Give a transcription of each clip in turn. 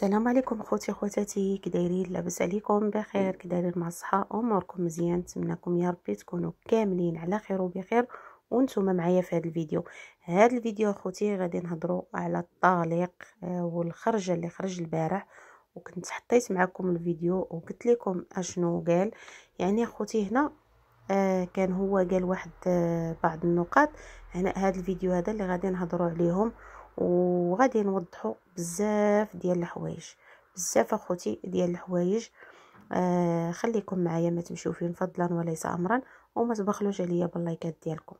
السلام عليكم خوتي خواتاتي كدايرين لاباس عليكم بخير كدايرين مع الصحه اموركم مزيان نتمنىكم يا ربي تكونوا كاملين على خير وبخير وانتم معايا في هذا الفيديو هذا الفيديو خوتي غادي نهضروا على الطالق آه، والخرجه اللي خرج البارح وكنت حطيت معكم الفيديو وقلت لكم اشنو قال يعني خوتي هنا آه، كان هو قال واحد آه، بعض النقاط هنا هذا الفيديو هذا اللي غادي نهضروا عليهم وغادي نوضحوا بزاف ديال الحوايج بزاف اخوتي ديال الحوايج آه خليكم معايا ما تمشيو فين فضلا وليس امرا وما تبخلوش عليا باللايكات ديالكم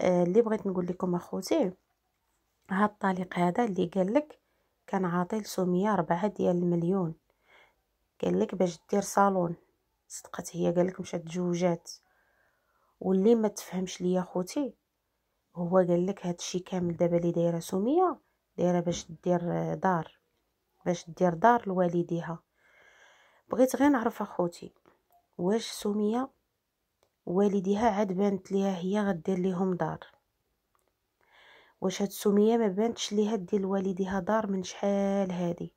آه اللي بغيت نقول لكم اخوتي هاد الطليق هذا اللي قال لك كان عاطي لسميه ربعة ديال المليون قال لك باش دير صالون صدقت هي قال لك مشات جوجات واللي ما تفهمش ليا خوتي هو قال لك هادشي كامل دابا اللي دايره سميه دايره باش دير دار باش دير دار لوالديها بغيت غير نعرف اخوتي واش سميه والديها عاد بانت ليها هي غدير ليهم دار واش هاد سميه ما بانتش ليها دير لوالديها دار من شحال هادي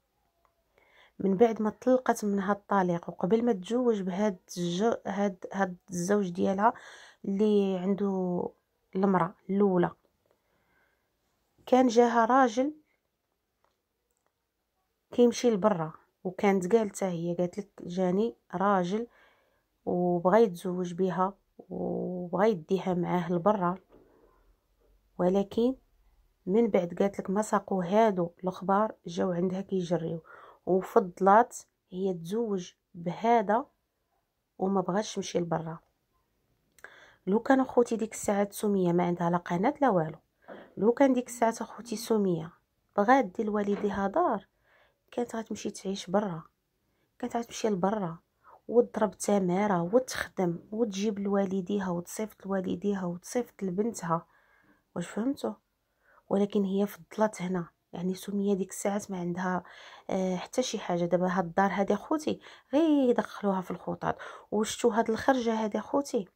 من بعد ما طلقت من هاد الطليق وقبل ما تزوج بهاد هاد هاد الزوج ديالها اللي عنده المرأة الأولى كان جاها راجل كيمشي لبرا وكانت قالتها هي قالت لك جاني راجل وبغى يتزوج بها وبغى يديها معاه لبرا ولكن من بعد قالت لك ما ساقو هادو الاخبار جاو عندها كيجريو وفضلات هي تزوج بهذا وما بغاش تمشي لبرا لو كان اخوتي ديك الساعه سميه ما عندها لا قناه لا والو لو كان ديك الساعه اخوتي سميه بغات دير لوالديها دار كانت غتمشي تعيش برا كانت غتمشي لبرا وتضرب تماره وتخدم وتجيب لوالديها وتصيفط لوالديها وتصيفط لبنتها واش فهمتوا ولكن هي فضلت هنا يعني سميه ديك الساعات ما عندها آه، حتى شي حاجه دابا هاد الدار هادي اخوتي غير دخلوها في الخطط وشتو هاد الخرجه هادي اخوتي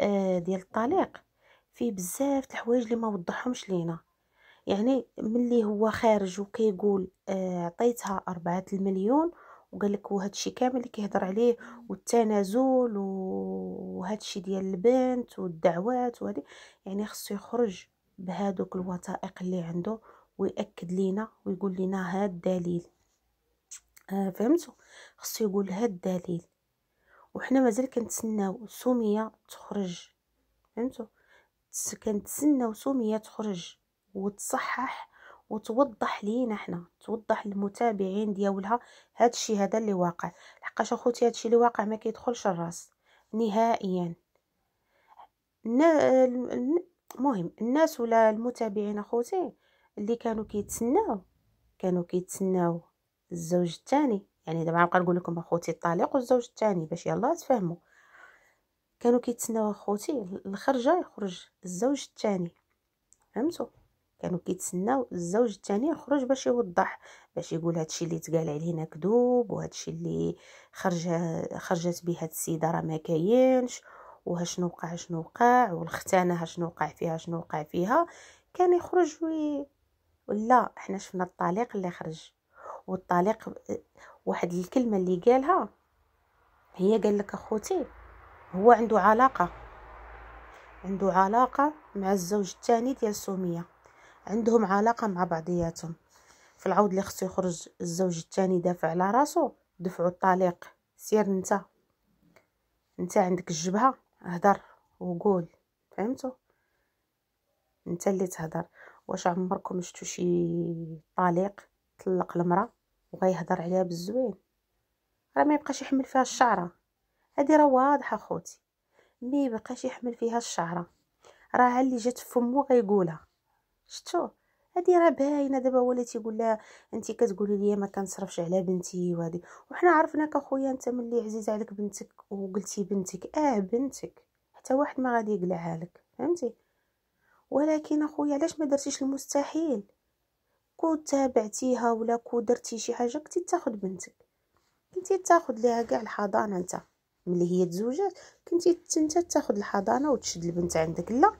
آه، ديال الطليق فيه بزاف د الحوايج اللي ما وضحهمش لينا يعني ملي هو خارج وكيقول آه، عطيتها أربعة المليون وقال لك وهذا الشيء كامل اللي كيهضر عليه والتنازل وهذا الشيء ديال البنت والدعوات وهذه يعني خصو يخرج بهادوك الوثائق اللي عنده ويأكد لينا ويقول لنا هاد الدليل آه فهمتوا خصو يقول هاد الدليل وحنا مازال كنتسناو سميه تخرج فهمتوا كنتسناو سميه تخرج وتصحح وتوضح لينا حنا توضح للمتابعين ديالها هذا الشيء هذا اللي واقع لحقاش اخوتي هذا الشيء اللي واقع ما كيدخلش الراس نهائيا المهم الناس ولا المتابعين اخوتي اللي كانوا كيتسناو كانوا كيتسناو الزوج الثاني يعني دابا غنبقى نقول لكم اخوتي الطليق والزوج الثاني باش يلا تفهموا كانوا كيتسناو اخوتي الخرجه يخرج الزوج الثاني فهمتوا كانوا كيتسناو الزوج الثاني يخرج باش يوضح باش يقول هادشي اللي تقال علينا كذوب وهادشي اللي خرج خرجت به هاد السيده راه ما كاينش وها شنو وقع شنو وقع والختانه شنو وقع فيها شنو وقع فيها كان يخرج وي لا حنا شفنا الطليق اللي خرج والطليق واحد الكلمه اللي قالها هي قال لك اخوتي هو عنده علاقه عنده علاقه مع الزوج الثاني ديال سميه عندهم علاقه مع بعضياتهم في العود اللي خصو يخرج الزوج الثاني دافع على راسو دفعوا الطليق سير انت انت عندك الجبهه هدر وقول فهمتوا انت اللي تهدر واش عمركم شفتوا شي طليق طلق المراه وغيهضر عليها بالزوين راه ما يبقاش يحمل فيها الشعره هذه راه واضحه خوتي ما يبقاش يحمل فيها الشعره راه اللي جات فمو غيقولها شتو هذه راه باينه دابا هو تيقول لها انت كتقولي لي ما كنصرفش على بنتي وهادي وحنا عرفناك اخويا انت ملي عزيز عليك بنتك وقلتي بنتك اه بنتك حتى واحد ما غادي يقلعها لك فهمتي ولكن اخويا علاش ما درتيش المستحيل كو تابعتيها ولا كو درتي شي حاجه كنتي تاخد بنتك كنتي تاخد ليها كاع الحضانه انت ملي هي تزوجات كنتي انت تاخد الحضانه وتشد البنت عندك لا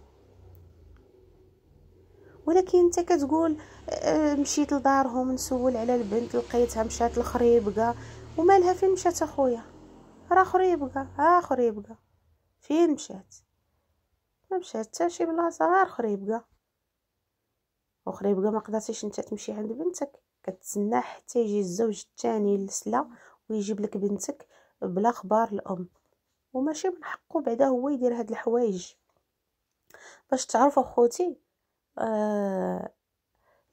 ولكن انت كتقول آه، آه، مشيت لدارهم نسول على البنت لقيتها مشات لخريبكا ومالها فين مشات اخويا راه خريبكه ها خريبكه فين مشات ما مشات حتى شي بلاصه غير خريبكا اخرى يبقى ما قدرتيش انت تمشي عند بنتك كتسنى حتى يجي الزوج الثاني للسلا ويجيب لك بنتك بلا خبار الام وماشي من حقه بعدا هو يدير هاد الحوايج باش تعرفوا اخوتي آه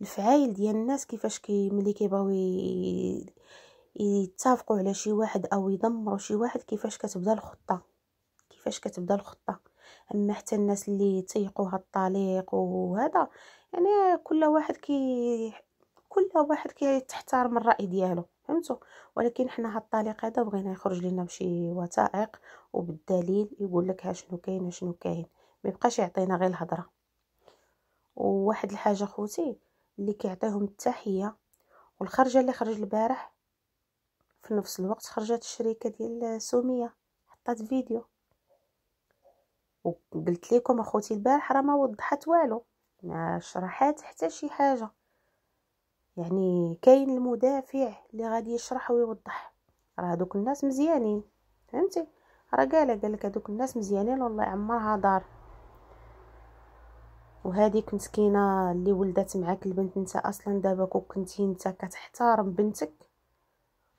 الفعايل ديال الناس كيفاش كي ملي كيبغيو يتفقوا على شي واحد او يدمروا شي واحد كيفاش كتبدا الخطه كيفاش كتبدا الخطه اما حتى الناس اللي تيقوها الطليق وهذا يعني كل واحد كي كل واحد كيحترم الراي ديالو فهمتوا ولكن حنا هاد الطليق هذا بغينا يخرج لنا بشي وثائق وبالدليل يقول لك ها شنو كاين شنو كاين ما يبقاش يعطينا غير الهضره وواحد الحاجه خوتي اللي كيعطيهم التحيه والخرجه اللي خرج البارح في نفس الوقت خرجت الشركه ديال سوميه حطات فيديو وقلت لكم اخوتي البارح راه ما وضحت والو ما شرحات حتى شي حاجه يعني كاين المدافع اللي غادي يشرح ويوضح راه دوك الناس مزيانين فهمتي راه قال قال لك هذوك الناس مزيانين والله عمرها دار وهذيك مسكينه اللي ولدت معاك البنت انت اصلا دابا كنتي انت كتحترم بنتك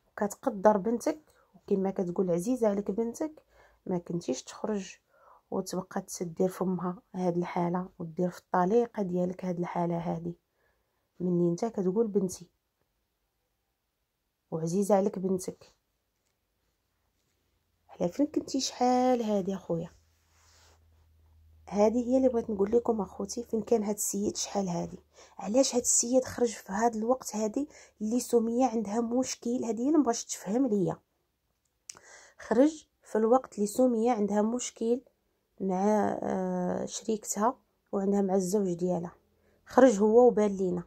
وكتقدر بنتك وكما كتقول عزيزه عليك بنتك ما كنتيش تخرج وتبقى تدير فمها هاد الحاله ودير في الطليقه ديالك هاد الحاله هادي مني انت كتقول بنتي وعزيزه عليك بنتك على فين كنتي شحال هادي اخويا هادي هي اللي بغيت نقول لكم اخوتي فين كان هاد السيد شحال هادي علاش هاد السيد خرج في هاد الوقت هادي اللي سميه عندها مشكل هادي اللي مبغاش تفهم ليا خرج في الوقت اللي سميه عندها مشكل مع آه، شريكتها وعندها مع الزوج ديالها خرج هو وبان لينا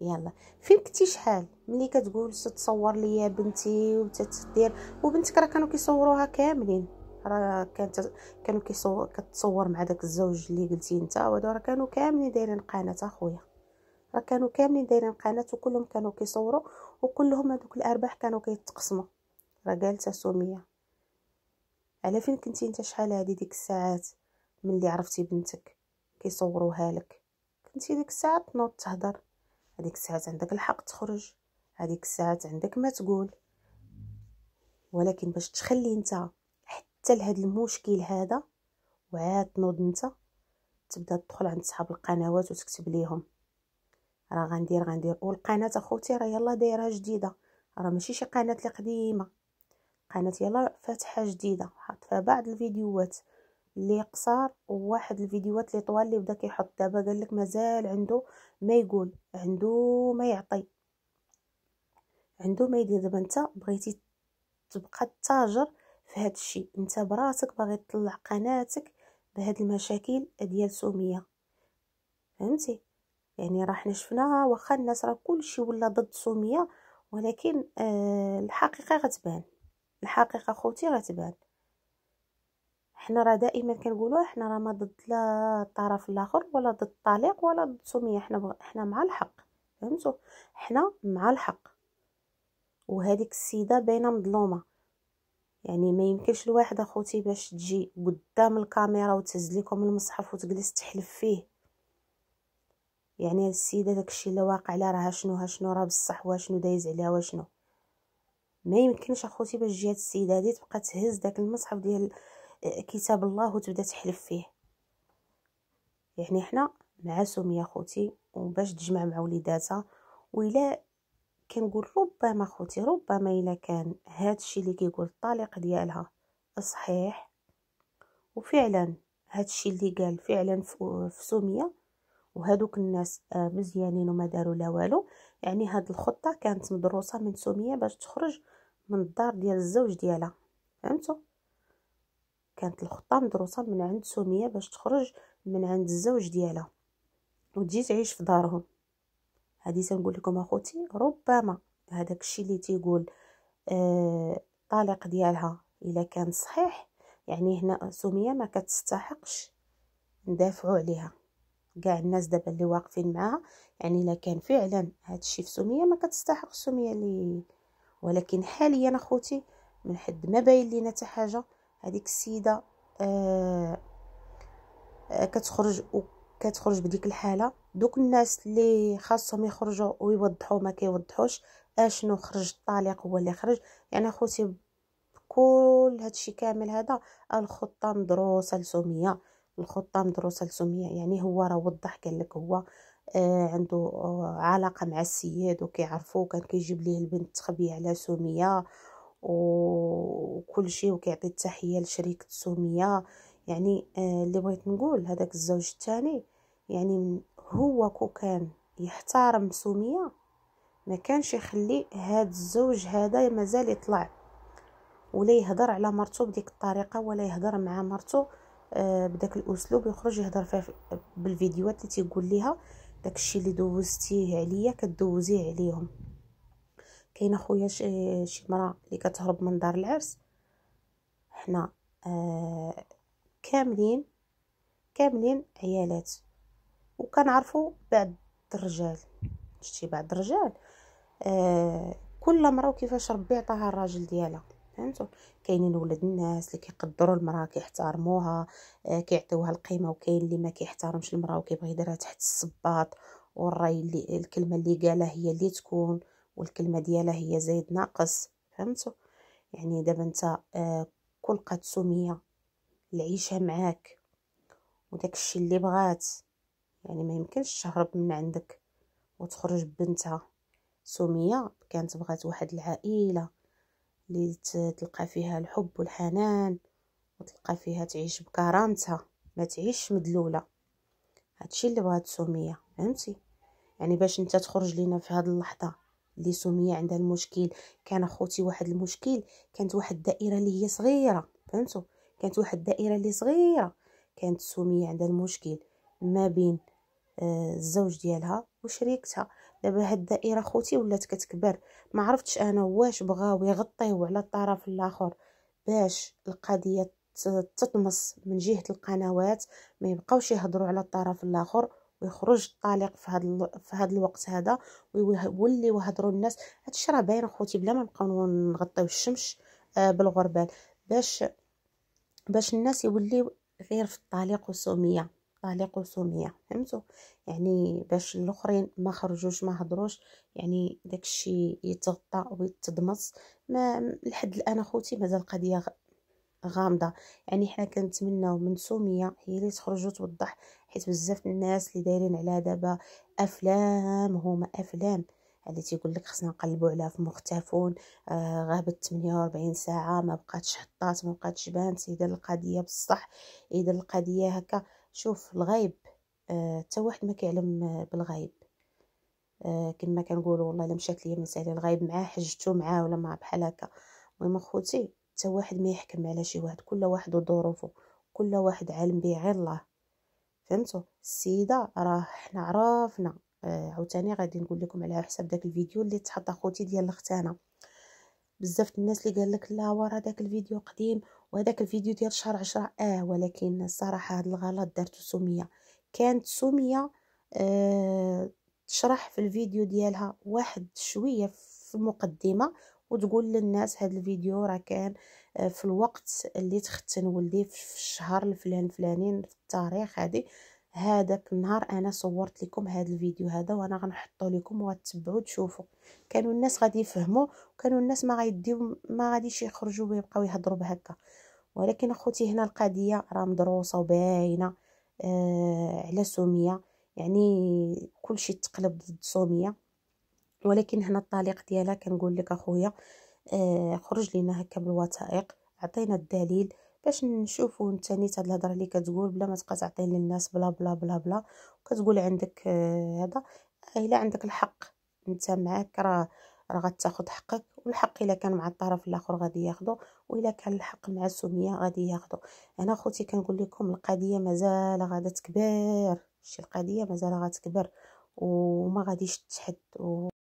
يلا فين كنتي شحال ملي كتقول تصور ليا بنتي وتتدير وبنتك راه كانوا كيصوروها كاملين راه كانت كانوا كيصور كتصور مع داك الزوج اللي قلتي انت وهادو راه كانوا كاملين دايرين قناه اخويا راه كانوا كاملين دايرين قناه وكلهم كانوا كيصوروا وكلهم هذوك الارباح كانوا كيتقسموا راه قالتها سميه على فين كنتي انت شحال هادي ديك الساعات ملي عرفتي بنتك كيصوروها لك كنتي ديك الساعات تنوض تهضر هذيك الساعات عندك الحق تخرج هذيك الساعات عندك ما تقول ولكن باش تخلي انت حتى لهاد المشكل هذا وعاد تنوض انت تبدا تدخل عند صحاب القنوات وتكتب ليهم راه غندير غندير والقناه اخوتي راه يلا دايره جديده راه ماشي شي قناه اللي قديمه قناة يلا فاتحة جديدة حط فيها بعض الفيديوهات اللي قصار وواحد الفيديوهات اللي طوال اللي بدا كيحط دابا قال لك مازال عنده ما يقول عنده ما يعطي عنده ما يدير دابا انت بغيتي تبقى تاجر في هذا الشيء انت براسك باغي تطلع قناتك بهاد المشاكل ديال سوميه فهمتي يعني راه حنا شفنا واخا الناس راه كلشي ولا ضد سوميه ولكن آه الحقيقه غتبان الحقيقه خوتي غتبان حنا راه دائما كنقولوا حنا راه ما ضد لا الطرف الاخر ولا ضد الطليق ولا ضد سميه حنا بغ... حنا مع الحق فهمتوا حنا مع الحق وهذيك السيده باينه مظلومه يعني ما يمكنش الواحد اخوتي باش تجي قدام الكاميرا وتهز لكم المصحف وتجلس تحلف فيه يعني السيده داكشي اللي واقع لها راه شنو ها شنو راه بصح واشنو دايز عليها واشنو ما يمكنش اخوتي باش جهه السيده هذه تبقى تهز داك المصحف ديال آه، كتاب الله وتبدا تحلف فيه يعني حنا مع سميه اخوتي وباش تجمع مع وليداتها وإلا كنقول ربما اخوتي ربما الا كان هذا الشيء اللي كيقول الطالق ديالها صحيح وفعلا هذا الشيء اللي قال فعلا في سميه وهذوك الناس آه، مزيانين وما داروا لا والو يعني هاد الخطه كانت مدروسه من سميه باش تخرج من الدار ديال الزوج ديالها فهمتوا كانت الخطه مدروسه من عند سميه باش تخرج من عند الزوج ديالها وتجي تعيش في دارهم هادي تنقول لكم اخوتي ربما هذاك الشيء اللي تيقول آه الطلاق ديالها الا كان صحيح يعني هنا سميه ما كتستحقش ندافعوا عليها كاع الناس دابا اللي واقفين معاها يعني الا كان فعلا هادشي في سميه ما كتستحق سميه اللي ولكن حاليا اخوتي من حد ما باين لينا حتى حاجه هذيك السيده آه آه كتخرج كتخرج بديك الحاله دوك الناس اللي خاصهم يخرجوا ويوضحوا ما كيوضحوش اشنو خرج الطالق هو اللي خرج يعني اخوتي كل هادشي كامل هذا الخطه مدروسه لسميه الخطة مدروسة لسمية يعني هو راه وضح قال لك هو آه عنده آه علاقة مع السيد وكيعرفو كان كيجيب ليه البنت تخبية على سمية وكل شيء وكيعطي التحية لشريكة سمية يعني آه اللي بغيت نقول هذاك الزوج الثاني يعني هو كو كان يحترم سمية ما كانش يخلي هاد الزوج هذا مازال يطلع ولا يهضر على مرتو بديك الطريقه ولا يهضر مع مرتو آه، بداك الاسلوب يخرج يهضر فيها بالفيديوهات اللي تيقول ليها داكشي اللي دوزتيه عليا كدوزيه عليهم كاين اخويا آه، شي شي مراه اللي كتهرب من دار العرس حنا آه كاملين كاملين عيالات وكنعرفوا بعض الرجال شتي بعض الرجال آه كل مراه وكيفاش ربي عطاها الراجل ديالها فهمتوا كاينين ولاد الناس اللي كيقدروا المراه كيحترموها آه، كيعطيوها القيمه وكاين اللي ما كيحترمش المراه وكيبغي يديرها تحت الصباط والراي اللي الكلمه اللي قالها هي اللي تكون والكلمه ديالها هي زايد ناقص فهمتوا يعني دابا انت آه كل قد سميه العيشه معاك وداك الشيء اللي بغات يعني ما يمكنش تهرب من عندك وتخرج بنتها سميه كانت بغات واحد العائله اللي تلقى فيها الحب والحنان وتلقى فيها تعيش بكرامتها ما تعيش مدلوله هادشي اللي بغات سميه فهمتي يعني باش انت تخرج لينا في هاد اللحظه اللي سميه عندها المشكل كان اخوتي واحد المشكل كانت واحد الدائره اللي هي صغيره فهمتوا كانت واحد الدائره اللي صغيره كانت سميه عندها المشكل ما بين آه، الزوج ديالها وشريكتها دابا هاد الدائره خوتي ولات كتكبر ما عرفتش انا واش بغاو يغطيو على الطرف الاخر باش القضيه تطمس من جهه القنوات ما يبقاوش يهضروا على الطرف الاخر ويخرج الطالق في هاد في هاد الوقت هذا ويوليو يهضروا الناس هادشي راه باين خوتي بلا ما نبقاو نغطيو الشمس آه، بالغربال باش باش الناس يوليو غير في الطالق وسوميه عليه قسوميه فهمتوا يعني باش الاخرين ما خرجوش ما هضروش يعني داكشي يتغطى ويتضمص ما لحد الان اخوتي مازال القضيه غامضه يعني حنا كنتمناو من سوميه هي اللي تخرج وتوضح حيت بزاف الناس اللي دايرين عليها دابا افلام هما افلام اللي تيقول لك خصنا نقلبوا عليها في مختفون آه غابت 48 ساعه ما بقاتش حطات ما بقاتش بانت اذا القضيه بصح اذا القضيه هكا شوف الغيب آه، حتى آه واحد ما كيعلم بالغيب آه, آه، كما كنقولوا والله الا مشات ليا سالي الغيب معاه حجته معاه ولا مع بحال هكا المهم اخوتي حتى واحد ما يحكم على شي واحد كل واحد وظروفه كل واحد عالم به غير الله فهمتوا السيده راه حنا عرفنا آه عاوتاني غادي نقول لكم على حساب داك الفيديو اللي تحط اخوتي ديال الختانه بزاف الناس اللي قال لك لا ورا داك الفيديو قديم وهذاك الفيديو ديال شهر عشرة اه ولكن الصراحة هذا الغلط دارته سمية كانت سمية آه تشرح في الفيديو ديالها واحد شوية في المقدمة وتقول للناس هذا الفيديو راه كان آه، في الوقت اللي تختن ولدي في الشهر الفلان فلانين في التاريخ هذه هذاك النهار انا صورت لكم هذا الفيديو هذا وانا غنحطه لكم وغتتبعوا تشوفوا كانوا الناس غادي يفهموا وكانوا الناس ما غيديو ما غاديش يخرجوا ويبقاو يهضروا بهكا ولكن اخوتي هنا القضيه راه مدروسه وباينه آه على سميه يعني كل شيء تقلب ضد سميه ولكن هنا الطليق ديالها كنقول لك اخويا آه خرج لينا هكا بالوثائق عطينا الدليل باش نشوفوا انت نيت هاد الهضره اللي كتقول بلا ما تبقى تعطي للناس بلا بلا بلا بلا وكتقول عندك آه، هذا آه الا عندك الحق انت معاك راه راه غتاخذ حقك والحق الا كان مع الطرف الاخر غادي ياخذو والا كان الحق مع السميه غادي ياخذو انا خوتي كنقول لكم القضيه مازال غادا تكبر شي القضيه مازال غتكبر وما غاديش تحد و...